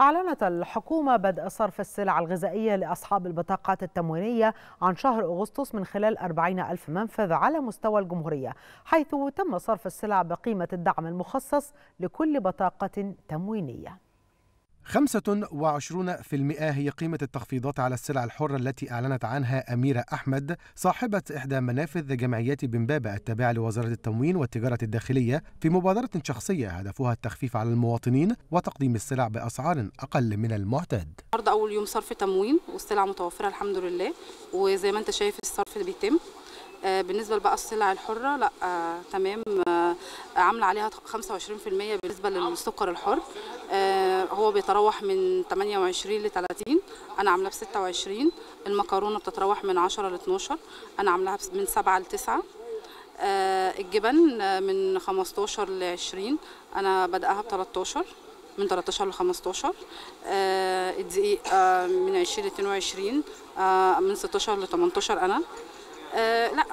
أعلنت الحكومة بدء صرف السلع الغذائية لأصحاب البطاقات التموينية عن شهر أغسطس من خلال 40 ألف منفذ على مستوى الجمهورية حيث تم صرف السلع بقيمة الدعم المخصص لكل بطاقة تموينية 25% هي قيمة التخفيضات على السلع الحرة التي أعلنت عنها أميرة أحمد صاحبة إحدى منافذ جمعيات بمبابة التابعة لوزارة التموين والتجارة الداخلية في مبادرة شخصية هدفها التخفيف على المواطنين وتقديم السلع بأسعار أقل من المعتاد. النهارده أول يوم صرف تموين والسلع متوفرة الحمد لله وزي ما أنت شايف الصرف بيتم آه، بالنسبه لبقى السلع الحره لا آه، تمام آه، عامله عليها 25% بالنسبه للسكر الحر هو بيتراوح من 28 ل 30 انا عاملاه ب 26 المكرونه بتتراوح من 10 ل 12 انا عاملاها من 7 ل 9 آه، الجبن آه، من 15 ل 20 انا بادئها ب 13 من 13 ل 15 آه، الدقيق من 20 ل 22 من 16 ل 18 انا آه، لا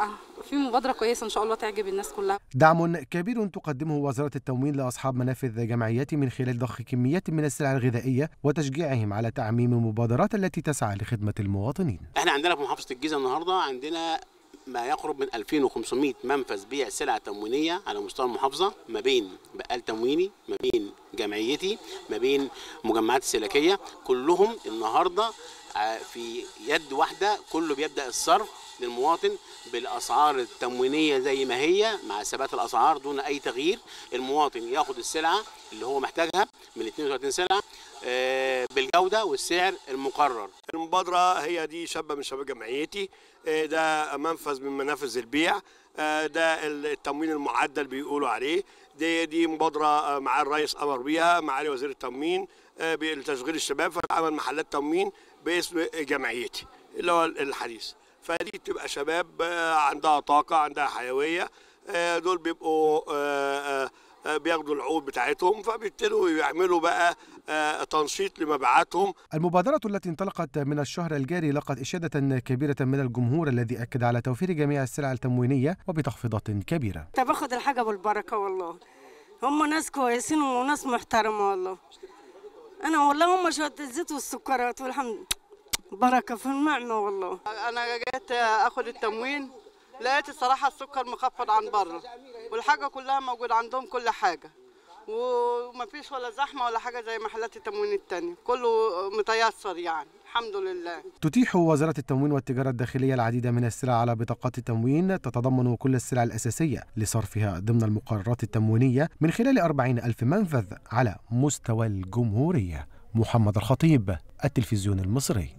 في مبادره كويسه ان شاء الله تعجب الناس كلها دعم كبير تقدمه وزاره التموين لاصحاب منافذ جمعيات من خلال ضخ كميات من السلع الغذائيه وتشجيعهم على تعميم المبادرات التي تسعى لخدمه المواطنين احنا عندنا في محافظه الجيزه النهارده عندنا ما يقرب من 2500 منفذ بيع سلع تموينيه على مستوى المحافظه ما بين بقال تمويني ما بين جمعيتي ما بين مجمعات السلكيه كلهم النهارده آه، في يد واحده كله بيبدا الصرف للمواطن بالاسعار التموينيه زي ما هي مع ثبات الاسعار دون اي تغيير المواطن ياخد السلعه اللي هو محتاجها من 32 سلعه آه، بالجوده والسعر المقرر المبادره هي دي شابه من شباب جمعيتي آه، ده منفذ من منافذ البيع آه، ده التموين المعدل بيقولوا عليه دي دي مبادره آه، مع الرئيس امر بيها معالي وزير التموين آه، لتشغيل الشباب فعمل محلات تموين باسم جمعيتي اللي هو الحديث فدي بتبقى شباب عندها طاقه عندها حيويه دول بيبقوا بياخدوا العقود بتاعتهم فبيبتدوا يعملوا بقى آه، تنشيط لمبيعاتهم المبادرة التي انطلقت من الشهر الجاري لقت إشادة كبيرة من الجمهور الذي أكد على توفير جميع السلع التموينية وبتخفيضات كبيرة باخد الحاجة بالبركة والله هم ناس كويسين وناس محترمة والله أنا والله هم شوية الزيت والسكرات والحمد بركة في النعمة والله أنا جيت أخد التموين لقيت الصراحه السكر مخفض عن بره والحاجه كلها موجود عندهم كل حاجه ومفيش ولا زحمه ولا حاجه زي محلات التموين التانية كله متيسر يعني الحمد لله تتيح وزارة التموين والتجارة الداخلية العديد من السلع على بطاقات التموين تتضمن كل السلع الأساسية لصرفها ضمن المقررات التموينية من خلال 40 ألف منفذ على مستوى الجمهورية محمد الخطيب التلفزيون المصري